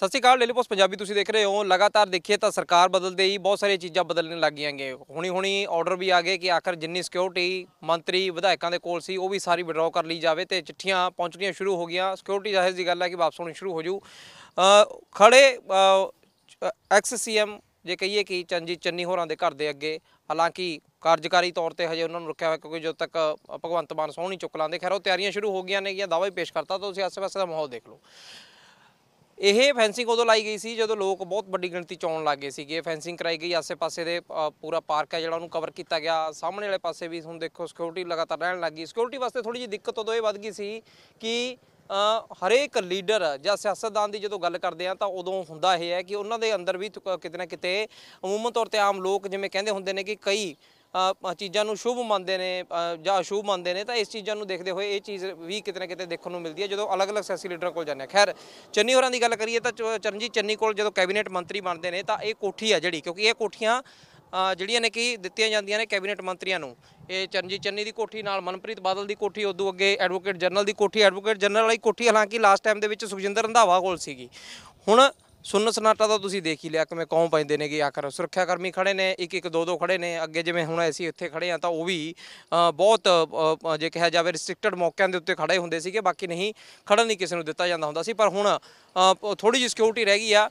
ਸਤਿ ਸ਼੍ਰੀ ਅਕਾਲ ਡੇਲੀ ਪੋਸਟ ਪੰਜਾਬੀ ਤੁਸੀਂ ਦੇਖ ਰਹੇ ਹੋ ਲਗਾਤਾਰ ਦੇਖੀਏ ਤਾਂ ਸਰਕਾਰ ਬਦਲਦੇ ਹੀ ਬਹੁਤ ਸਾਰੀਆਂ ਚੀਜ਼ਾਂ ਬਦਲਣ ਲੱਗ ਗਈਆਂ ਗਏ ਹੁਣੀ ਹੁਣੀ ਆਰਡਰ ਵੀ ਆ ਗਏ ਕਿ ਆਖਰ ਜਿੰਨੀ ਸਿਕਿਉਰਿਟੀ ਮੰਤਰੀ ਵਿਧਾਇਕਾਂ ਦੇ ਕੋਲ ਸੀ ਉਹ ਵੀ ਸਾਰੀ ਵਿਡਰਾਅ ਕਰ ਲਈ ਜਾਵੇ ਤੇ ਚਿੱਠੀਆਂ ਪਹੁੰਚਣੀਆਂ ਸ਼ੁਰੂ ਹੋ ਗਈਆਂ ਸਿਕਿਉਰਿਟੀ ਜਾਇਜ਼ ਦੀ ਗੱਲ ਹੈ ਕਿ ਵਾਪਸ ਹੋਣੀ ਸ਼ੁਰੂ ਹੋ ਜੂ ਖੜੇ ਐਕਸ ਸੀਐਮ ਜੇ ਕਹੀਏ ਕਿ ਚੰਜੀ ਚੰਨੀ ਹੋਰਾਂ ਦੇ ਘਰ ਦੇ ਅੱਗੇ ਹਾਲਾਂਕਿ ਕਾਰਜਕਾਰੀ ਤੌਰ ਤੇ ਹਜੇ ਉਹਨਾਂ ਨੂੰ ਰੱਖਿਆ ਹੋਇਆ ਕਿਉਂਕਿ ਜਦੋਂ ਤੱਕ ਭਗਵੰਤ ਮਾਨ ਸੋਹਣੀ ਚੁੱਕ ਲਾਂਦੇ ਖੈਰ ਉਹ ਤਿਆਰੀਆਂ ਸ਼ੁਰੂ ਹੋ ਗਈਆਂ ਨੇ ਜਾਂ ਦਾਵਾ ਹੀ ਪੇਸ਼ ਕਰਤਾ ਤਾਂ ਤੁਸੀਂ ਆਸ-ਪਾਸੇ ਦਾ ਮਾਹੌਲ ਦੇਖ ਲਓ ਇਹ ਫੈਂਸਿੰਗ ਉਦੋਂ ਲਾਈ ਗਈ ਸੀ ਜਦੋਂ ਲੋਕ ਬਹੁਤ ਵੱਡੀ ਗਿਣਤੀ ਚ ਆਉਣ ਲੱਗੇ ਸੀਗੇ ਫੈਂਸਿੰਗ ਕਰਾਈ ਗਈ ਆਸੇ-ਪਾਸੇ ਦੇ ਪੂਰਾ ਪਾਰਕ ਹੈ ਜਿਹੜਾ ਉਹਨੂੰ ਕਵਰ ਕੀਤਾ ਗਿਆ ਸਾਹਮਣੇ ਵਾਲੇ ਪਾਸੇ ਵੀ ਹੁਣ ਦੇਖੋ ਸਿਕਿਉਰਿਟੀ ਲਗਾਤਾਰ ਰਹਿਣ ਲੱਗੀ ਸਿਕਿਉਰਿਟੀ ਵਾਸਤੇ ਥੋੜੀ ਜਿਹੀ ਦਿੱਕਤ ਉਦੋਂ ਇਹ ਵੱਧ ਗਈ ਸੀ ਕਿ ਹਰੇਕ ਲੀਡਰ ਜਾਂ ਸਿਆਸਤਦਾਨ ਦੀ ਜਦੋਂ ਗੱਲ ਕਰਦੇ ਆ ਤਾਂ ਉਦੋਂ ਹੁੰਦਾ ਇਹ ਹੈ ਕਿ ਉਹਨਾਂ ਦੇ ਅੰਦਰ ਵੀ ਕਿਤੇ ਨਾ ਕਿਤੇ ਅਮੂਮਨ ਤੌਰ ਤੇ ਆਮ ਲੋਕ ਜਿਵੇਂ ਕਹਿੰਦੇ ਹੁੰਦੇ ਨੇ ਕਿ ਕਈ ਚੀਜ਼ਾਂ ਨੂੰ ਸ਼ੁਭ ਮੰਨਦੇ ਨੇ ਜਾਂ ਅਸ਼ੁਭ ਮੰਨਦੇ ਨੇ ਤਾਂ ਇਸ ਚੀਜ਼ਾਂ ਨੂੰ ਦੇਖਦੇ ਹੋਏ ਇਹ ਚੀਜ਼ ਵੀ ਕਿਤੇ ਨਾ ਕਿਤੇ ਦੇਖਣ ਨੂੰ ਮਿਲਦੀ ਹੈ ਜਦੋਂ ਅਲੱਗ-ਅਲੱਗ ਸਿਆਸੀ ਲੀਡਰਾਂ ਕੋਲ ਜਾਂਦੇ ਆ ਖੈਰ ਚੰਨੀ ਹੋਰਾਂ ਦੀ ਗੱਲ ਕਰੀਏ ਤਾਂ ਚਰਨਜੀਤ ਚੰਨੀ ਕੋਲ ਜਦੋਂ ਕੈਬਨਿਟ ਮੰਤਰੀ ਬਣਦੇ ਨੇ ਤਾਂ ਇਹ ਕੋਠੀ ਆ ਜਿਹੜੀ ਕਿਉਂਕਿ ਇਹ ਕੋਠੀਆਂ ਜਿਹੜੀਆਂ ਨੇ ਕਿ ਦਿੱਤੀਆਂ ਜਾਂਦੀਆਂ ਨੇ ਕੈਬਨਿਟ ਮੰਤਰੀਆਂ ਨੂੰ ਇਹ ਚਰਨਜੀਤ ਚੰਨੀ ਦੀ ਕੋਠੀ ਨਾਲ ਮਨਪ੍ਰੀਤ ਬਾਦਲ ਦੀ ਕੋਠੀ ਉਦੋਂ ਅੱਗੇ ਐਡਵੋਕੇਟ ਜਨਰਲ ਦੀ ਕੋਠੀ ਐਡਵੋਕੇਟ ਜਨਰਲ ਵਾਲੀ ਕੋਠੀ ਹਾਲਾਂਕਿ ਲਾਸਟ ਟਾਈਮ ਦੇ ਵਿੱਚ ਸੁਖਜਿੰਦਰ ਰੰਧਾਵਾ ਕੋਲ ਸੀਗੀ ਹੁਣ ਸੁੰਨ ਸਨਾਟਾ ਤਾਂ ਤੁਸੀਂ ਦੇਖ ਹੀ ਲਿਆ ਕਿਵੇਂ ਕੌਮ ਪੈਂਦੇ ਨੇ ਕਿ ਆਖਰ ਸੁਰੱਖਿਆ ਕਰਮੀ ਖੜੇ ਨੇ ਇੱਕ ਇੱਕ ਦੋ ਦੋ ਖੜੇ ਨੇ ਅੱਗੇ ਜਿਵੇਂ ਹੁਣ ਅਸੀਂ ਇੱਥੇ ਖੜੇ ਆ ਤਾਂ ਉਹ ਵੀ ਬਹੁਤ ਜੇ ਕਿਹਾ ਜਾਵੇ ਰਿਸਟ੍ਰਿਕਟਡ ਮੌਕਿਆਂ ਦੇ ਉੱਤੇ ਖੜੇ ਹੁੰਦੇ ਸੀਗੇ ਬਾਕੀ ਨਹੀਂ ਖੜਨ ਨਹੀਂ ਕਿਸੇ ਨੂੰ ਦਿੱਤਾ ਜਾਂਦਾ ਹੁੰਦਾ ਸੀ ਪਰ ਹੁਣ ਥੋੜੀ ਜਿਹੀ ਸਿਕਿਉਰਿਟੀ ਰਹਿ ਗਈ ਆ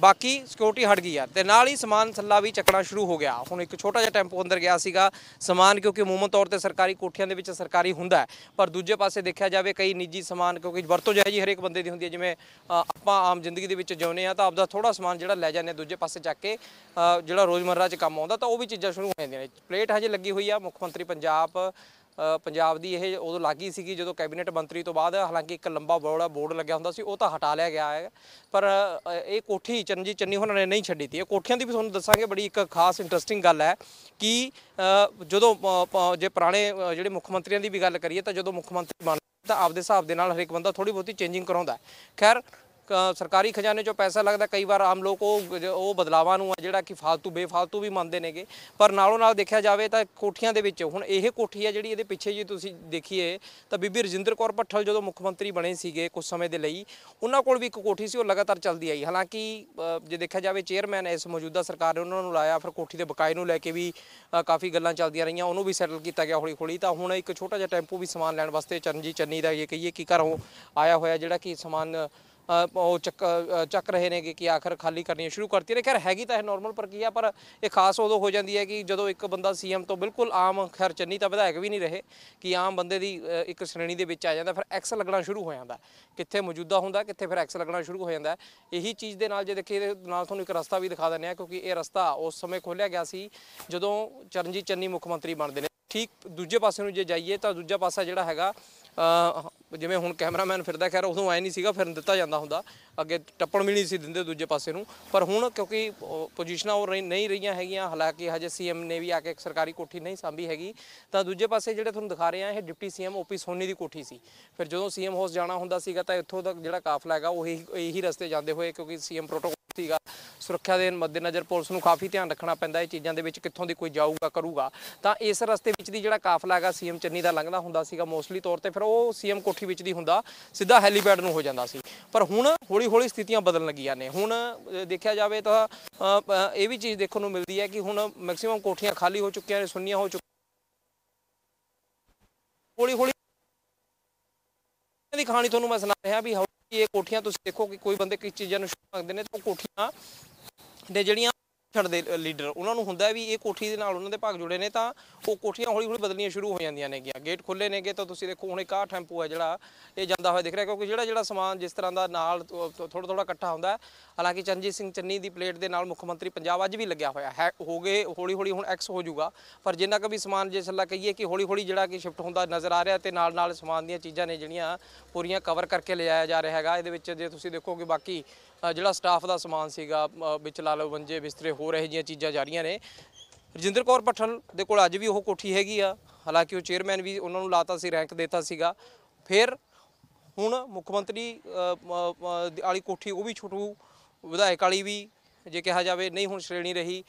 ਬਾਕੀ ਸਿਕਿਉਰਿਟੀ ਹਟ ਗਈ ਆ ਤੇ ਨਾਲ ਹੀ ਸਮਾਨ ਥੱਲਾ ਵੀ ਚੱਕਣਾ ਸ਼ੁਰੂ ਹੋ ਗਿਆ ਹੁਣ ਇੱਕ ਛੋਟਾ ਜਿਹਾ ਟੈਂਪੋ ਅੰਦਰ ਗਿਆ ਸੀਗਾ ਸਮਾਨ ਕਿਉਂਕਿ ਮੂਮਨ ਤੌਰ ਤੇ ਸਰਕਾਰੀ ਕੋਠੀਆਂ ਦੇ ਵਿੱਚ ਸਰਕਾਰੀ ਹੁੰਦਾ ਪਰ ਦੂਜੇ ਪਾਸੇ ਦੇਖਿਆ ਜਾਵੇ ਕਈ ਨਿੱਜੀ ਸਮਾਨ ਕਿਉਂਕਿ ਵਰਤੋਂ ਜਾਈ ਜੀ ਹਰੇਕ ਬੰਦੇ ਦੀ ਹੁੰਦੀ ਹੈ ਜਿਵੇਂ ਆਪਾਂ ਆਮ ਜ਼ਿੰਦਗੀ ਦੇ ਵਿੱਚ ਜਿਉਂਦੇ ਆ ਤਾਂ ਆਪਦਾ ਥੋੜਾ ਸਮਾਨ ਜਿਹੜਾ ਲੈ ਜਾਂਦੇ ਦੂਜੇ ਪਾਸੇ ਚੱਕ ਕੇ ਜਿਹੜਾ ਰੋਜ਼ਮਰਰਾ 'ਚ ਕੰਮ ਆਉਂਦਾ ਤਾਂ ਉਹ ਵੀ ਚੀਜ਼ਾਂ ਸ਼ੁਰੂ ਹੋ ਜਾਂਦੀਆਂ ਨੇ ਪਲੇਟ ਹਜੇ ਲੱਗੀ ਹੋਈ ਆ ਮੁੱਖ ਮੰਤਰੀ ਪੰਜਾਬ ਪੰਜਾਬ ਦੀ ਇਹ ਉਦੋਂ ਲੱਗੀ ਸੀਗੀ ਜਦੋਂ ਕੈਬਨਿਟ ਮੰਤਰੀ ਤੋਂ ਬਾਅਦ ਹਾਲਾਂਕਿ ਇੱਕ ਲੰਬਾ ਬੋੜਾ ਬੋਰਡ ਲੱਗਿਆ ਹੁੰਦਾ ਸੀ ਉਹ ਤਾਂ ਹਟਾ ਲਿਆ ਗਿਆ ਹੈ ਪਰ ਇਹ ਕੋਠੀ ਚੰਜੀ ਚੰਨੀ ਉਹਨਾਂ ਨੇ ਨਹੀਂ ਛੱਡੀ ਤੀ ਇਹ ਕੋਠੀਆਂ ਦੀ ਵੀ ਤੁਹਾਨੂੰ ਦੱਸਾਂਗੇ ਬੜੀ ਇੱਕ ਖਾਸ ਇੰਟਰਸਟਿੰਗ ਗੱਲ ਹੈ ਕਿ ਜਦੋਂ ਜੇ ਪੁਰਾਣੇ ਜਿਹੜੇ ਮੁੱਖ ਮੰਤਰੀਆਂ ਦੀ ਵੀ ਗੱਲ ਕਰੀਏ ਤਾਂ ਜਦੋਂ ਮੁੱਖ ਮੰਤਰੀ ਬਣਦਾ ਤਾਂ ਆਪਦੇ ਹਿਸਾਬ ਦੇ ਨਾਲ ਹਰੇਕ ਬੰਦਾ ਥੋੜੀ ਬਹੁਤੀ ਚੇਂਜਿੰਗ ਕਰਾਉਂਦਾ ਖੈਰ ਸਰਕਾਰੀ ਖਜ਼ਾਨੇ 'ਚੋਂ ਪੈਸਾ ਲੱਗਦਾ ਕਈ ਵਾਰ ਆਮ ਲੋਕ ਉਹ ਬਦਲਾਵਾਂ ਨੂੰ ਆ ਜਿਹੜਾ ਕਿ ਫालतू ਬੇਫालतू ਵੀ ਮੰਨਦੇ ਨੇਗੇ ਪਰ ਨਾਲੋਂ ਨਾਲ ਦੇਖਿਆ ਜਾਵੇ ਤਾਂ ਕੋਠੀਆਂ ਦੇ ਵਿੱਚ ਹੁਣ ਇਹ ਕੋਠੀ ਆ ਜਿਹੜੀ ਇਹਦੇ ਪਿੱਛੇ ਜੀ ਤੁਸੀਂ ਦੇਖੀਏ ਤਾਂ ਬੀਬੀ ਰਜਿੰਦਰ ਕੌਰ ਪੱਠਲ ਜਦੋਂ ਮੁੱਖ ਮੰਤਰੀ ਬਣੇ ਸੀਗੇ ਕੁਝ ਸਮੇਂ ਦੇ ਲਈ ਉਹਨਾਂ ਕੋਲ ਵੀ ਇੱਕ ਕੋਠੀ ਸੀ ਉਹ ਲਗਾਤਾਰ ਚੱਲਦੀ ਆਈ ਹਾਲਾਂਕਿ ਜੇ ਦੇਖਿਆ ਜਾਵੇ ਚੇਅਰਮੈਨ ਇਸ ਮੌਜੂਦਾ ਸਰਕਾਰ ਨੇ ਉਹਨਾਂ ਨੂੰ ਲਾਇਆ ਫਿਰ ਕੋਠੀ ਦੇ ਬਕਾਏ ਨੂੰ ਲੈ ਕੇ ਵੀ ਕਾਫੀ ਗੱਲਾਂ ਚੱਲਦੀਆਂ ਰਹੀਆਂ ਉਹਨੂੰ ਵੀ ਸੈਟਲ ਕੀਤਾ ਗਿਆ ਹੌਲੀ ਹੌਲੀ ਤਾਂ ਹੁਣ ਇੱਕ ਛੋਟਾ ਜਿਹਾ ਟੈਂਪੂ ਵੀ ਸਮਾਨ ਲੈਣ ਵਾਸਤੇ ਚਰਨਜੀਤ ਚੰਨੀ ਦਾ ਇਹ ਕਹੀਏ ਕਿ ਘਰੋਂ ਆਇਆ ਹੋਇਆ ਜਿਹੜਾ ਕਿ ਸਮਾਨ ਉਹ ਚੱਕ ਚੱਕ ਰਹੇ ਨੇ ਕਿ ਆਖਰ ਖਾਲੀ ਕਰਨੀ ਸ਼ੁਰੂ ਕਰਤੀ ਨੇ ਖੈਰ ਹੈਗੀ ਤਾਂ ਇਹ ਨਾਰਮਲ ਪ੍ਰਕਿਰਿਆ ਪਰ ਇਹ ਖਾਸ ਉਦੋਂ ਹੋ ਜਾਂਦੀ ਹੈ ਕਿ ਜਦੋਂ ਇੱਕ ਬੰਦਾ ਸੀਐਮ ਤੋਂ ਬਿਲਕੁਲ ਆਮ ਖੈਰ ਚੰਨੀ ਤਾਂ ਵਿਧਾਇਕ ਵੀ ਨਹੀਂ ਰਹੇ ਕਿ ਆਮ ਬੰਦੇ ਦੀ ਇੱਕ ਸ਼੍ਰੇਣੀ ਦੇ ਵਿੱਚ ਆ ਜਾਂਦਾ ਫਿਰ ਐਕਸ ਲੱਗਣਾ ਸ਼ੁਰੂ ਹੋ ਜਾਂਦਾ ਕਿੱਥੇ ਮੌਜੂਦਾ ਹੁੰਦਾ ਕਿੱਥੇ ਫਿਰ ਐਕਸ ਲੱਗਣਾ ਸ਼ੁਰੂ ਹੋ ਜਾਂਦਾ ਇਹੀ ਚੀਜ਼ ਦੇ ਨਾਲ ਜੇ ਦੇਖੀਏ ਨਾਲ ਤੁਹਾਨੂੰ ਇੱਕ ਰਸਤਾ ਵੀ ਦਿਖਾ ਦਿੰਦੇ ਆ ਕਿਉਂਕਿ ਇਹ ਰਸਤਾ ਉਸ ਸਮੇਂ ਖੋਲਿਆ ਗਿਆ ਸੀ ਜਦੋਂ ਚਰਨਜੀਤ ਚੰਨੀ ਮੁੱਖ ਮੰਤਰੀ ਬਣਦੇ ਨੇ ਠੀਕ ਦੂਜੇ ਪਾਸੇ ਨੂੰ ਜੇ ਜਾਈਏ ਤਾਂ ਦੂਜਾ ਪਾਸਾ ਜਿਹੜਾ ਹੈਗਾ ਜਿਵੇਂ ਹੁਣ ਕੈਮਰਾਮੈਨ ਫਿਰਦਾ ਖੈਰ ਉਦੋਂ ਐ ਨਹੀਂ ਸੀਗਾ ਫਿਰਨ ਦਿੱਤਾ ਜਾਂਦਾ ਹੁੰਦਾ ਅੱਗੇ ਟੱਪਣ ਵੀ ਨਹੀਂ ਸੀ ਦਿੰਦੇ ਦੂਜੇ ਪਾਸੇ ਨੂੰ ਪਰ ਹੁਣ ਕਿਉਂਕਿ ਪੋਜੀਸ਼ਨਾਂ ਉਹ ਨਹੀਂ ਰਹੀਆਂ ਹੈਗੀਆਂ ਹਾਲਾਂਕਿ ਹਜੇ ਸੀਐਮ ਨੇ ਵੀ ਆ ਕੇ ਸਰਕਾਰੀ ਕੋਠੀ ਨਹੀਂ ਸਾਂਭੀ ਹੈਗੀ ਤਾਂ ਦੂਜੇ ਪਾਸੇ ਜਿਹੜੇ ਤੁਹਾਨੂੰ ਦਿਖਾ ਰਹੇ ਆ ਇਹ ਡਿਪਟੀ ਸੀਐਮ ਓਪੀ ਸੋਨੀ ਦੀ ਕੋਠੀ ਸੀ ਫਿਰ ਜਦੋਂ ਸੀਐਮ ਹਾਊਸ ਜਾਣਾ ਹੁੰਦਾ ਸੀਗਾ ਤਾਂ ਇੱਥੋਂ ਦਾ ਜਿਹੜਾ ਕਾਫਲਾ ਹੈਗਾ ਉਹ ਇਹੀ ਰਸਤੇ ਜਾਂਦੇ ਹੋਏ ਕਿਉਂਕਿ ਸੀਐਮ ਪ੍ਰੋਟੋਕੋਲ ਸੀਗਾ ਸੁਰੱਖਿਆ ਦੇ ਮੱਦੇਨਜ਼ਰ ਪੁਲਿਸ ਨੂੰ ਕਾਫੀ ਧਿਆਨ ਰੱਖਣਾ ਪੈਂਦਾ ਇਹ ਚੀਜ਼ਾਂ ਦੇ ਵਿੱਚ ਕਿੱਥੋਂ ਦੀ ਕੋਈ ਜਾਊਗਾ ਕਰੂਗਾ ਤਾਂ ਇਸ ਰਸਤੇ ਵਿੱਚ ਦੀ ਜਿਹੜਾ ਕਾਫਲਾ ਹੈਗਾ ਸੀਐਮ ਚੰਨੀ ਦਾ ਲੰਘਦਾ ਹੁੰਦਾ ਸੀਗਾ ਮੋਸਟਲੀ ਤੌਰ ਤੇ ਫਿਰ ਉਹ ਸੀਐਮ ਕੋਠੀ ਵਿੱਚ ਦੀ ਹੁੰਦਾ ਸਿੱਧਾ ਹੈਲੀਪੈਡ ਨੂੰ ਹੋ ਜਾਂਦਾ ਸੀ ਪਰ ਹੁਣ ਹੌਲੀ-ਹੌਲੀ ਸਥਿਤੀਆਂ ਬਦਲਣ ਲੱਗੀਆਂ ਨੇ ਹੁਣ ਦੇਖਿਆ ਜਾਵੇ ਤਾਂ ਇਹ ਵੀ ਚੀਜ਼ ਦੇਖਣ ਨੂੰ ਮਿਲਦੀ ਹੈ ਕਿ ਹੁਣ ਮੈਕਸਿਮਮ ਕੋਠੀਆਂ ਖਾਲੀ ਹੋ ਚੁੱਕੀਆਂ ਨੇ ਸੁੰਨੀਆਂ ਹੋ ਚੁੱਕੀਆਂ ਹੌਲੀ-ਹੌਲੀ ਦੀ ਕਹਾਣੀ ਤੁਹਾਨੂੰ ਮੈਂ ਸੁਣਾ ਰਿਹਾ ਵੀ ਇਹ ਕੋਠੀਆਂ ਤੁਸੀਂ ਦੇਖੋ ਕਿ ਕੋਈ ਬੰਦੇ ਕਿਸ ਚੀਜ਼ਾਂ ਨੂੰ ਛੂ ਮੰਗਦੇ ਨੇ ਤਾਂ ਕੋਠੀਆਂ ਦੇ ਜਿਹੜੀਆਂ ਛੜ ਦੇ ਲੀਡਰ ਉਹਨਾਂ ਨੂੰ ਹੁੰਦਾ ਵੀ ਇਹ ਕੋਠੀ ਦੇ ਨਾਲ ਉਹਨਾਂ ਦੇ ਭਾਗ ਜੁੜੇ ਨੇ ਤਾਂ ਉਹ ਕੋਠੀਆਂ ਹੌਲੀ ਹੌਲੀ ਬਦਲਣੀਆਂ ਸ਼ੁਰੂ ਹੋ ਜਾਂਦੀਆਂ ਨੇਗੀਆਂ ਗੇਟ ਖੁੱਲੇ ਨੇਗੇ ਤਾਂ ਤੁਸੀਂ ਦੇਖੋ ਹੁਣ ਇੱਕ ਆ ਟੈਂਪੂ ਹੈ ਜਿਹੜਾ ਇਹ ਜਾਂਦਾ ਹੋਇਆ ਦਿਖ ਰਿਹਾ ਕਿਉਂਕਿ ਜਿਹੜਾ ਜਿਹੜਾ ਸਮਾਨ ਜਿਸ ਤਰ੍ਹਾਂ ਦਾ ਨਾਲ ਥੋੜਾ ਥੋੜਾ ਇਕੱਠਾ ਹੁੰਦਾ ਹਾਲਾਂਕਿ ਚੰਜੀਤ ਸਿੰਘ ਚੰਨੀ ਦੀ ਪਲੇਟ ਦੇ ਨਾਲ ਮੁੱਖ ਮੰਤਰੀ ਪੰਜਾਬ ਅੱਜ ਵੀ ਲੱਗਿਆ ਹੋਇਆ ਹੈ ਹੋ ਗਏ ਹੌਲੀ ਹੌਲੀ ਹੁਣ ਐਕਸ ਹੋ ਜਾਊਗਾ ਪਰ ਜਿੰਨਾ ਕ ਵੀ ਸਮਾਨ ਜੇ ਸੱਲਾ ਕਹੀਏ ਕਿ ਹੌਲੀ ਹੌਲੀ ਜਿਹੜਾ ਕਿ ਸ਼ਿਫਟ ਹੁੰਦਾ ਨਜ਼ਰ ਆ ਰਿਹਾ ਤੇ ਨਾਲ ਨਾਲ ਸਮਾਨ ਦੀਆਂ ਚੀਜ਼ਾਂ ਨੇ ਜਿਹੜੀਆਂ ਪੂਰੀਆਂ ਕਵਰ ਕਰਕੇ ਲਿਆਇਆ ਜਾ ਰਿਹਾ ਹੈਗਾ ਇਹਦੇ ਵਿੱਚ ਜੇ ਤੁਸੀਂ ਦੇਖੋਗੇ ਬਾਕੀ ਜਿਹੜਾ ਸਟਾਫ ਦਾ ਸਮਾਨ ਸੀਗਾ ਵਿੱਚ ਲਾ ਵੰਜੇ ਬਿਸਤਰੇ ਹੋ ਰਹੇ ਜੀਆਂ ਚੀਜ਼ਾਂ ਜਾਰੀਆਂ ਨੇ ਰਜਿੰਦਰ ਕੌਰ ਪਠਲ ਦੇ ਕੋਲ ਅੱਜ ਵੀ ਉਹ ਕੋਠੀ ਹੈਗੀ ਆ ਹਾਲਾਂਕਿ ਉਹ ਚੇਅਰਮੈਨ ਵੀ ਉਹਨਾਂ ਨੂੰ ਲਾਤਾ ਸੀ ਰੈਂਕ ਦਿੱਤਾ ਸੀਗਾ ਫਿਰ ਹੁਣ ਮੁੱਖ ਮੰਤਰੀ ਵਾਲੀ ਕੋਠੀ ਉਹ ਵੀ ਛੋਟੂ ਵਿਧਾਇਕ ਵਾਲੀ ਵੀ ਜੇ ਕਿਹਾ ਜਾਵੇ ਨਹੀਂ ਹੁਣ ਸ਼੍ਰੇਣੀ ਰਹੀ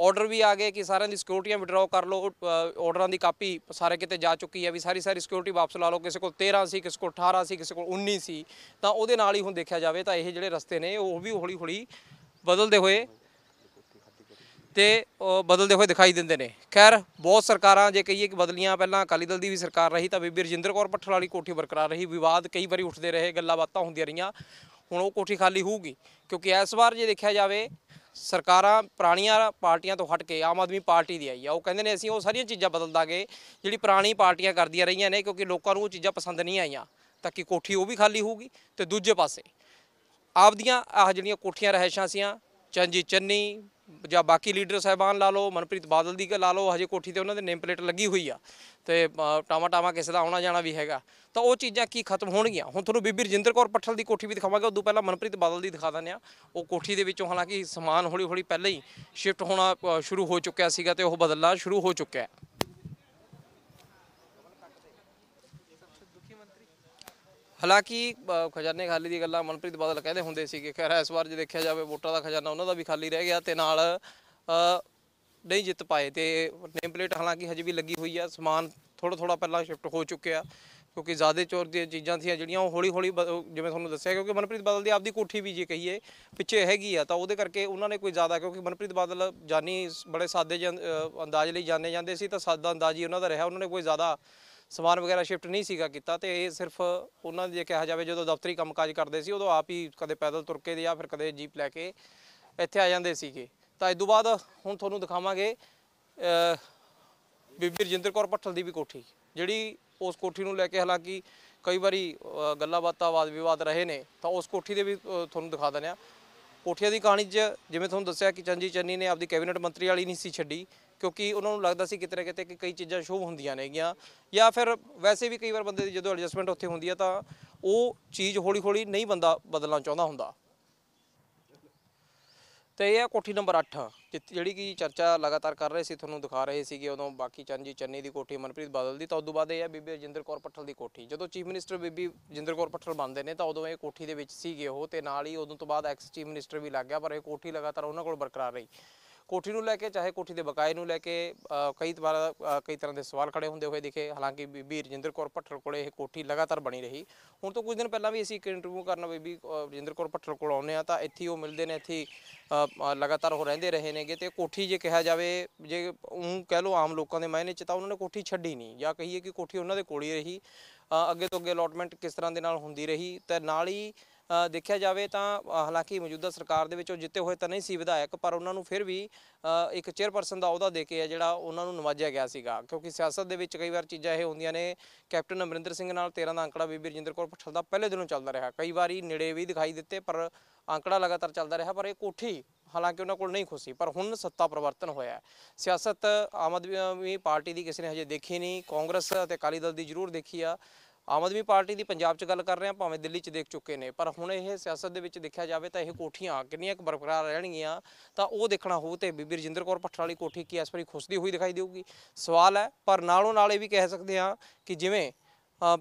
ਆਰਡਰ ਵੀ ਆ ਗਏ ਕਿ ਸਾਰਿਆਂ ਦੀ ਸਿਕਿਉਰਟੀਆਂ ਵਿਡਰਾਅ ਕਰ ਲਓ ਆਰਡਰਾਂ ਦੀ ਕਾਪੀ ਸਾਰੇ ਕਿਤੇ ਜਾ ਚੁੱਕੀ ਹੈ ਵੀ ਸਾਰੀ ਸਾਰੀ ਸਿਕਿਉਰਟੀ ਵਾਪਸ ਲਾ ਲਓ ਕਿਸੇ ਕੋਲ 13 ਸੀ ਕਿਸੇ ਕੋਲ 18 ਸੀ ਕਿਸੇ ਕੋਲ 19 ਸੀ ਤਾਂ ਉਹਦੇ ਨਾਲ ਹੀ ਹੁਣ ਦੇਖਿਆ ਜਾਵੇ ਤਾਂ ਇਹ ਜਿਹੜੇ ਰਸਤੇ ਨੇ ਉਹ ਵੀ ਹੌਲੀ ਹੌਲੀ ਬਦਲਦੇ ਹੋਏ ਤੇ ਬਦਲਦੇ ਹੋਏ ਦਿਖਾਈ ਦਿੰਦੇ ਨੇ ਖੈਰ ਬਹੁਤ ਸਰਕਾਰਾਂ ਜੇ ਕਹੀਏ ਕਿ ਬਦਲੀਆਂ ਪਹਿਲਾਂ ਅਕਾਲੀ ਦਲ ਦੀ ਵੀ ਸਰਕਾਰ ਰਹੀ ਤਾਂ ਬੀਬੀ ਰਜਿੰਦਰ ਕੌਰ ਪੱਠਲ ਵਾਲੀ ਕੋਠੀ ਬਰਕਰਾਰ ਰਹੀ ਵਿਵਾਦ ਕਈ ਵਾਰੀ ਉੱਠਦੇ ਰਹੇ ਗੱਲਾਂ ਬਾਤਾਂ ਹੁੰਦੀਆਂ ਰਹੀਆਂ ਹੁਣ ਉਹ ਕੋਠੀ ਖਾਲੀ ਹੋਊਗੀ ਕਿਉਂਕਿ ਇਸ ਵਾਰ ਜੇ ਦੇਖਿਆ ਜਾਵੇ ਸਰਕਾਰਾਂ ਪੁਰਾਣੀਆਂ ਪਾਰਟੀਆਂ ਤੋਂ ਹਟ ਕੇ ਆਮ ਆਦਮੀ ਪਾਰਟੀ ਦੀ ਆਈ ਆ ਉਹ ਕਹਿੰਦੇ ਨੇ ਅਸੀਂ ਉਹ ਸਾਰੀਆਂ ਚੀਜ਼ਾਂ ਬਦਲ ਦਾਂਗੇ ਜਿਹੜੀ ਪੁਰਾਣੀ ਪਾਰਟੀਆਂ ਕਰਦੀਆਂ ਰਹੀਆਂ ਨੇ ਕਿਉਂਕਿ ਲੋਕਾਂ ਨੂੰ ਉਹ ਚੀਜ਼ਾਂ ਪਸੰਦ ਨਹੀਂ ਆਈਆਂ ਤਾਂ ਕਿ ਕੋਠੀ ਉਹ ਵੀ ਖਾਲੀ ਹੋਊਗੀ ਤੇ ਦੂਜੇ ਪਾਸੇ ਆਪਦੀਆਂ ਆਹ ਜਿਹੜੀਆਂ ਕੋਠੀਆਂ ਰਹਿਸ਼ਾਂ ਸੀਆਂ ਚੰਜੀ ਚੰਨੀ ਜਾਂ ਬਾਕੀ ਲੀਡਰ ਸਹਿਬਾਨ ਲਾ ਲਓ ਮਨਪ੍ਰੀਤ ਬਾਦਲ ਦੀ ਲਾ ਲਓ ਹਜੇ ਕੋਠੀ ਤੇ ਉਹਨਾਂ ਦੇ ਨੇਮ ਪਲੇਟ ਲੱਗੀ ਹੋਈ ਆ ਤੇ ਟਾਵਾ ਟਾਵਾ ਕਿਸੇ ਦਾ ਆਉਣਾ ਜਾਣਾ ਵੀ ਹੈਗਾ ਤਾਂ ਉਹ ਚੀਜ਼ਾਂ ਕੀ ਖਤਮ ਹੋਣਗੀਆਂ ਹੁਣ ਤੁਹਾਨੂੰ ਬੀਬੀ ਰਜਿੰਦਰ ਕੌਰ ਪੱਠਲ ਦੀ ਕੋਠੀ ਵੀ ਦਿਖਾਵਾਂਗੇ ਉਦੋਂ ਪਹਿਲਾਂ ਮਨਪ੍ਰੀਤ ਬਾਦਲ ਦੀ ਦਿਖਾ ਦਿੰਦੇ ਆ ਉਹ ਕੋਠੀ ਦੇ ਵਿੱਚੋਂ ਹਾਲਾਂਕਿ ਸਮਾਨ ਹੌਲੀ ਹੌਲੀ ਪਹਿਲਾਂ ਹੀ ਸ਼ਿਫਟ ਹੋਣਾ ਸ਼ੁਰੂ ਹੋ ਚੁੱਕਿਆ ਸੀਗਾ ਤੇ ਉਹ ਬਦਲਣਾ ਸ਼ੁਰੂ ਹੋ ਚੁੱਕਿਆ ਹੈ ਹਾਲਾਂਕਿ ਖਜ਼ਾਨੇ ਖਾਲੀ ਦੀ ਗੱਲਾਂ ਮਨਪ੍ਰੀਤ ਬਾਦਲ ਕਹਿੰਦੇ ਹੁੰਦੇ ਸੀ ਕਿ ਖੈਰ ਇਸ ਵਾਰ ਜੇ ਦੇਖਿਆ ਜਾਵੇ ਵੋਟਾਂ ਦਾ ਖਜ਼ਾਨਾ ਉਹਨਾਂ ਦਾ ਵੀ ਖਾਲੀ ਰਹਿ ਗਿਆ ਤੇ ਨਾਲ ਨਹੀਂ ਜਿੱਤ ਪਾਏ ਤੇ ਨੇਮ ਪਲੇਟ ਹਾਲਾਂਕਿ ਹਜੇ ਵੀ ਲੱਗੀ ਹੋਈ ਆ ਸਮਾਨ ਥੋੜਾ ਥੋੜਾ ਪਹਿਲਾਂ ਸ਼ਿਫਟ ਹੋ ਚੁੱਕਿਆ ਕਿਉਂਕਿ ਜ਼ਿਆਦੇ ਚੋਰ ਦੀਆਂ ਚੀਜ਼ਾਂ ਸੀ ਜਿਹੜੀਆਂ ਉਹ ਹੌਲੀ ਹੌਲੀ ਜਿਵੇਂ ਤੁਹਾਨੂੰ ਦੱਸਿਆ ਕਿਉਂਕਿ ਮਨਪ੍ਰੀਤ ਬਾਦਲ ਦੀ ਆਪਦੀ ਕੋਠੀ ਵੀ ਜੇ ਕਹੀਏ ਪਿੱਛੇ ਹੈਗੀ ਆ ਤਾਂ ਉਹਦੇ ਕਰਕੇ ਉਹਨਾਂ ਨੇ ਕੋਈ ਜ਼ਿਆਦਾ ਕਿਉਂਕਿ ਮਨਪ੍ਰੀਤ ਬਾਦਲ ਜਾਨੀ ਬੜੇ ਸਾਦੇ ਅੰਦਾਜ਼ ਲਈ ਜਾਣੇ ਜਾਂਦੇ ਸੀ ਤਾਂ ਸਾਦਾ ਅੰਦਾਜ਼ ਹੀ ਉਹਨਾਂ ਦਾ ਰਿਹਾ ਉਹਨਾਂ ਨੇ ਕੋਈ ਜ਼ਿਆਦਾ ਸਮਾਨ ਵਗੈਰਾ ਸ਼ਿਫਟ ਨਹੀਂ ਸੀਗਾ ਕੀਤਾ ਤੇ ਇਹ ਸਿਰਫ ਉਹਨਾਂ ਦੇ ਜੇ ਕਿਹਾ ਜਾਵੇ ਜਦੋਂ ਦਫ਼ਤਰੀ ਕੰਮਕਾਜ ਕਰਦੇ ਸੀ ਉਦੋਂ ਆਪ ਹੀ ਕਦੇ ਪੈਦਲ ਤੁਰ ਕੇ ਜਾਂ ਫਿਰ ਕਦੇ ਜੀਪ ਲੈ ਕੇ ਇੱਥੇ ਆ ਜਾਂਦੇ ਸੀਗੇ ਤਾਂ ਇਸ ਤੋਂ ਬਾਅਦ ਹੁਣ ਤੁਹਾਨੂੰ ਦਿਖਾਵਾਂਗੇ ਬੀਬੀ ਰਜਿੰਦਰ ਕੌਰ ਪੱਠਲ ਦੀ ਵੀ ਕੋਠੀ ਜਿਹੜੀ ਉਸ ਕੋਠੀ ਨੂੰ ਲੈ ਕੇ ਹਾਲਾਂਕਿ ਕਈ ਵਾਰੀ ਗੱਲਾਂ ਬਾਤਾਂ ਵਾਦ ਵਿਵਾਦ ਰਹੇ ਨੇ ਤਾਂ ਉਸ ਕੋਠੀ ਦੇ ਵੀ ਤੁਹਾਨੂੰ ਦਿਖਾ ਦਿੰਦੇ ਆ ਕੋਠੀਆਂ ਦੀ ਕਹਾਣੀ 'ਚ ਜਿਵੇਂ ਤੁਹਾਨੂੰ ਦੱਸਿਆ ਕਿ ਚੰਜੀ ਚੰਨੀ ਨੇ ਆਪਦੀ ਕੈਬਨਿਟ ਮੰਤਰੀ ਵਾਲੀ ਨਹੀਂ ਸੀ ਛੱਡੀ ਕਿਉਂਕਿ ਉਹਨਾਂ ਨੂੰ ਲੱਗਦਾ ਸੀ ਕਿਤੇ ਕਿਤੇ ਕਿ ਕਈ ਚੀਜ਼ਾਂ ਸ਼ੋਅ ਹੁੰਦੀਆਂ ਨੇਗੀਆਂ ਜਾਂ ਫਿਰ ਵੈਸੇ ਵੀ ਕਈ ਵਾਰ ਬੰਦੇ ਦੀ ਜਦੋਂ ਐਡਜਸਟਮੈਂਟ ਉੱਥੇ ਹੁੰਦੀ ਹੈ ਤਾਂ ਉਹ ਚੀਜ਼ ਹੌਲੀ-ਹੌਲੀ ਨਹੀਂ ਬੰਦਾ ਬਦਲਣਾ ਚਾਹੁੰਦਾ ਹੁੰਦਾ ਤੇ ਇਹ ਆ ਕੋਠੀ ਨੰਬਰ 8 ਜਿਹੜੀ ਕਿ ਚਰਚਾ ਲਗਾਤਾਰ ਕਰ ਰਹੇ ਸੀ ਤੁਹਾਨੂੰ ਦਿਖਾ ਰਹੇ ਸੀਗੇ ਉਦੋਂ ਬਾਕੀ ਚੰਜੀ ਚੰਨੀ ਦੀ ਕੋਠੀ ਮਨਪ੍ਰੀਤ ਬਾਦਲ ਦੀ ਤਾਂ ਉਦੋਂ ਬਾਅਦ ਇਹ ਆ ਬੀਬੀ ਰਜਿੰਦਰ ਕੌਰ ਪੱਠਲ ਦੀ ਕੋਠੀ ਜਦੋਂ ਚੀਫ ਮਿਨਿਸਟਰ ਬੀਬੀ ਰਜਿੰਦਰ ਕੌਰ ਪੱਠਲ ਬਣਦੇ ਨੇ ਤਾਂ ਉਦੋਂ ਇਹ ਕੋਠੀ ਦੇ ਵਿੱਚ ਸੀਗੇ ਉਹ ਤੇ ਨਾਲ ਹੀ ਉਦੋਂ ਤੋਂ ਬਾਅਦ ਐਕਸ ਚੀਫ ਮਿਨਿਸਟਰ ਵੀ ਲੱਗ ਗਿਆ ਪਰ ਇਹ ਕੋਠੀ ਲਗਾਤਾਰ ਉਹਨਾਂ ਕੋਲ ਬਰਕਰਾਰ ਰਹੀ ਕੋਠੀ ਨੂੰ ਲੈ ਕੇ ਚਾਹੇ ਕੋਠੀ ਦੇ ਬਕਾਏ ਨੂੰ ਲੈ ਕੇ ਕਈ ਤਰ੍ਹਾਂ ਕਈ ਤਰ੍ਹਾਂ ਦੇ ਸਵਾਲ ਖੜੇ ਹੁੰਦੇ ਹੋਏ ਦਿਖੇ ਹਾਲਾਂਕਿ ਬੀਬੀ ਰਜਿੰਦਰ ਕੌਰ ਭੱਟਰ ਕੋਲੇ ਇਹ ਕੋਠੀ ਲਗਾਤਾਰ ਬਣੀ ਰਹੀ ਹੁਣ ਤੋਂ ਕੁਝ ਦਿਨ ਪਹਿਲਾਂ ਵੀ ਅਸੀਂ ਇੱਕ ਇੰਟਰਵਿਊ ਕਰਨ ਬੀਬੀ ਰਜਿੰਦਰ ਕੌਰ ਭੱਟਰ ਕੋਲ ਆਉਂਦੇ ਆ ਤਾਂ ਇੱਥੇ ਉਹ ਮਿਲਦੇ ਨੇ ਇੱਥੇ ਲਗਾਤਾਰ ਉਹ ਰਹਿੰਦੇ ਰਹੇ ਨੇਗੇ ਤੇ ਕੋਠੀ ਜੇ ਕਿਹਾ ਜਾਵੇ ਜੇ ਉਹ ਕਹਿ ਲੋ ਆਮ ਲੋਕਾਂ ਦੇ ਮਾਇਨੇ ਚ ਤਾਂ ਉਹਨਾਂ ਨੇ ਕੋਠੀ ਛੱਡੀ ਨਹੀਂ ਜਾਂ ਕਹੀਏ ਕਿ ਕੋਠੀ ਉਹਨਾਂ ਦੇ ਕੋਲ ਹੀ ਰਹੀ ਅੱਗੇ ਤੋਂ ਅੱਗੇ ਅਲੋਟਮੈਂਟ ਕਿਸ ਤਰ੍ਹਾਂ ਦੇ ਨਾਲ ਹੁੰਦੀ ਰਹੀ ਤੇ ਨਾਲ ਹੀ ਦੇਖਿਆ ਜਾਵੇ ਤਾਂ ਹਾਲਾਂਕਿ ਮੌਜੂਦਾ ਸਰਕਾਰ ਦੇ ਵਿੱਚ ਉਹ ਜਿੱਤੇ ਹੋਏ ਤਾਂ ਨਹੀਂ ਸੀ ਵਿਧਾਇਕ ਪਰ ਉਹਨਾਂ ਨੂੰ ਫਿਰ ਵੀ ਇੱਕ ਚੇਅਰਪਰਸਨ ਦਾ ਅਹੁਦਾ ਦੇ ਕੇ ਹੈ ਜਿਹੜਾ ਉਹਨਾਂ ਨੂੰ ਨਵਾਜਿਆ ਗਿਆ ਸੀਗਾ ਕਿਉਂਕਿ ਸਿਆਸਤ ਦੇ ਵਿੱਚ ਕਈ ਵਾਰ ਚੀਜ਼ਾਂ ਇਹ ਹੁੰਦੀਆਂ ਨੇ ਕੈਪਟਨ ਅਮਰਿੰਦਰ ਸਿੰਘ ਨਾਲ 13 ਦਾ ਅੰਕੜਾ ਬੀਬੀ ਰਜਿੰਦਰ ਕੌਰ ਪਠਲ ਦਾ ਪਹਿਲੇ ਦਿਨੋਂ ਚੱਲਦਾ ਰਿਹਾ ਕਈ ਵਾਰੀ ਨੇੜੇ ਵੀ ਦਿਖਾਈ ਦਿੱਤੇ ਪਰ ਅੰਕੜਾ ਲਗਾਤਾਰ ਚੱਲਦਾ ਰਿਹਾ ਪਰ ਇਹ ਕੋਠੀ ਹਾਲਾਂਕਿ ਉਹਨਾਂ ਕੋਲ ਨਹੀਂ ਖੁਸ਼ੀ ਪਰ ਹੁਣ ਸੱਤਾ ਪਰਿਵਰਤਨ ਹੋਇਆ ਸਿਆਸਤ ਆਮਦਵੀ ਪਾਰਟੀ ਦੀ ਕਿਸੇ ਨੇ ਹਜੇ ਦੇਖੀ ਨਹੀਂ ਕਾਂਗਰਸ ਅਤੇ ਅਕਾਲੀ ਦਲ ਦੀ ਜ਼ਰੂਰ ਦੇਖੀ ਆ ਆਮ ਆਦਮੀ ਪਾਰਟੀ ਦੀ ਪੰਜਾਬ 'ਚ ਗੱਲ ਕਰ ਰਹੇ ਆ ਭਾਵੇਂ ਦਿੱਲੀ 'ਚ ਦੇਖ ਚੁੱਕੇ ਨੇ ਪਰ ਹੁਣ ਇਹ ਸਿਆਸਤ ਦੇ ਵਿੱਚ ਦੇਖਿਆ ਜਾਵੇ ਤਾਂ ਇਹ ਕੋਠੀਆਂ ਕਿੰਨੀਆਂ ਕੁ ਬਰਕਰਾਰ ਰਹਿਣਗੀਆਂ ਤਾਂ ਉਹ ਦੇਖਣਾ ਹੋਊ ਤੇ ਬੀਬੀ ਰਜਿੰਦਰ ਕੌਰ ਪੱਠਾ ਵਾਲੀ ਕੋਠੀ ਕੀ ਇਸ ਵਾਰੀ ਖੁਸਦੀ ਹੋਈ ਦਿਖਾਈ ਦੇਊਗੀ ਸਵਾਲ ਹੈ ਪਰ ਨਾਲੋਂ ਨਾਲ ਇਹ ਵੀ ਕਹਿ ਸਕਦੇ ਆ ਕਿ ਜਿਵੇਂ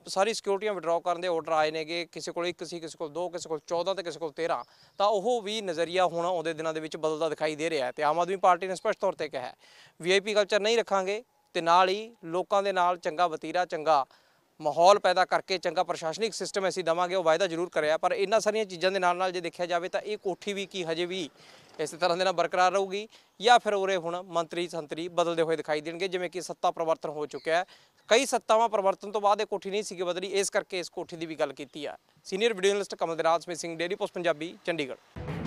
ਸਾਰੀ ਸਿਕਿਉਰਟੀਆਂ ਵਿਡਰਾਅ ਕਰਨ ਦੇ ਆਰਡਰ ਆਏ ਨੇਗੇ ਕਿਸੇ ਕੋਲ ਇੱਕ ਸੀ ਕਿਸੇ ਕੋਲ ਦੋ ਕਿਸੇ ਕੋਲ 14 ਤੇ ਕਿਸੇ ਕੋਲ 13 ਤਾਂ ਉਹ ਵੀ ਨਜ਼ਰੀਆ ਹੁਣ ਆਉਂਦੇ ਦਿਨਾਂ ਦੇ ਵਿੱਚ ਬਦਲਦਾ ਦਿਖਾਈ ਦੇ ਰਿਹਾ ਤੇ ਆਮ ਆਦਮੀ ਪਾਰਟੀ ਨੇ ਸਪਸ਼ਟ ਤੌਰ ਤੇ ਕਿਹਾ ਵੀਆਈਪੀ ਕਲਚਰ ਨਹੀਂ ਰੱਖਾਂਗੇ ਤੇ ਨਾਲ ਹੀ ਲੋਕਾਂ ਦੇ ਨਾਲ ਚੰਗਾ ਵਤੀਰਾ ਚੰਗਾ ਮਾਹੌਲ ਪੈਦਾ ਕਰਕੇ ਚੰਗਾ ਪ੍ਰਸ਼ਾਸਨਿਕ ਸਿਸਟਮ ਅਸੀਂ ਦਵਾਂਗੇ ਉਹ ਵਾਅਦਾ ਜ਼ਰੂਰ ਕਰਿਆ ਪਰ ਇਹਨਾਂ ਸਾਰੀਆਂ ਚੀਜ਼ਾਂ ਦੇ ਨਾਲ ਨਾਲ ਜੇ ਦੇਖਿਆ ਜਾਵੇ ਤਾਂ ਇਹ ਕੋਠੀ ਵੀ ਕੀ ਹਜੇ ਵੀ ਇਸੇ ਤਰ੍ਹਾਂ ਦੇ ਨਾਲ ਬਰਕਰਾਰ ਰਹੂਗੀ ਜਾਂ ਫਿਰ ਉਰੇ ਹੁਣ ਮੰਤਰੀ ਸੰਤਰੀ ਬਦਲਦੇ ਹੋਏ ਦਿਖਾਈ ਦੇਣਗੇ ਜਿਵੇਂ ਕਿ ਸੱਤਾ ਪਰਿਵਰਤਨ ਹੋ ਚੁੱਕਿਆ ਹੈ ਕਈ ਸੱਤਾਵਾਂ ਪਰਿਵਰਤਨ ਤੋਂ ਬਾਅਦ ਇਹ ਕੋਠੀ ਨਹੀਂ ਸੀਗੀ ਬਦਲੀ ਇਸ ਕਰਕੇ ਇਸ ਕੋਠੀ ਦੀ ਵੀ ਗੱਲ ਕੀਤੀ ਆ senior video journalist Kamaldraj Singh Daily Post Punjabi Chandigarh